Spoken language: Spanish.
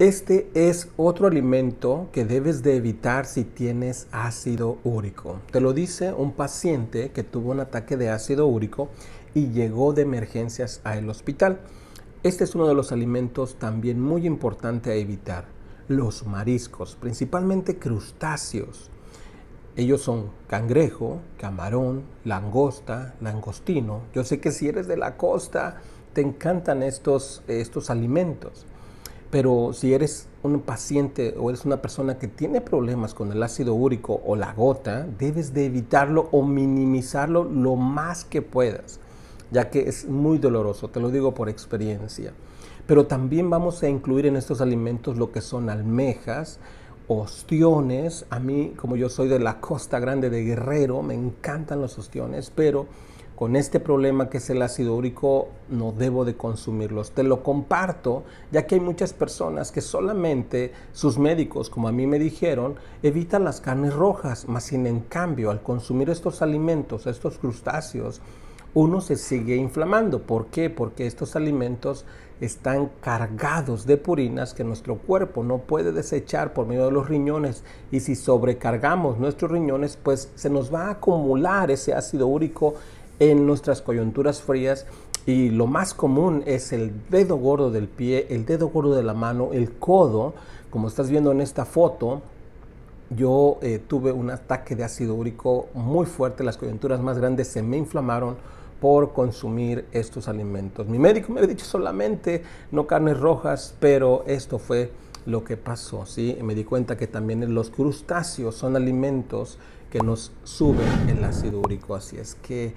Este es otro alimento que debes de evitar si tienes ácido úrico. Te lo dice un paciente que tuvo un ataque de ácido úrico y llegó de emergencias al hospital. Este es uno de los alimentos también muy importante a evitar. Los mariscos, principalmente crustáceos. Ellos son cangrejo, camarón, langosta, langostino. Yo sé que si eres de la costa, te encantan estos, estos alimentos. Pero si eres un paciente o eres una persona que tiene problemas con el ácido úrico o la gota, debes de evitarlo o minimizarlo lo más que puedas, ya que es muy doloroso, te lo digo por experiencia. Pero también vamos a incluir en estos alimentos lo que son almejas, ostiones. A mí, como yo soy de la Costa Grande de Guerrero, me encantan los ostiones, pero con este problema que es el ácido úrico, no debo de consumirlos. Te lo comparto, ya que hay muchas personas que solamente sus médicos, como a mí me dijeron, evitan las carnes rojas, más sin en cambio, al consumir estos alimentos, estos crustáceos, uno se sigue inflamando. ¿Por qué? Porque estos alimentos están cargados de purinas que nuestro cuerpo no puede desechar por medio de los riñones. Y si sobrecargamos nuestros riñones, pues se nos va a acumular ese ácido úrico en nuestras coyunturas frías y lo más común es el dedo gordo del pie, el dedo gordo de la mano, el codo, como estás viendo en esta foto. Yo eh, tuve un ataque de ácido úrico muy fuerte, las coyunturas más grandes se me inflamaron por consumir estos alimentos. Mi médico me había dicho solamente no carnes rojas, pero esto fue lo que pasó, ¿sí? Me di cuenta que también los crustáceos son alimentos que nos suben el ácido úrico, así es que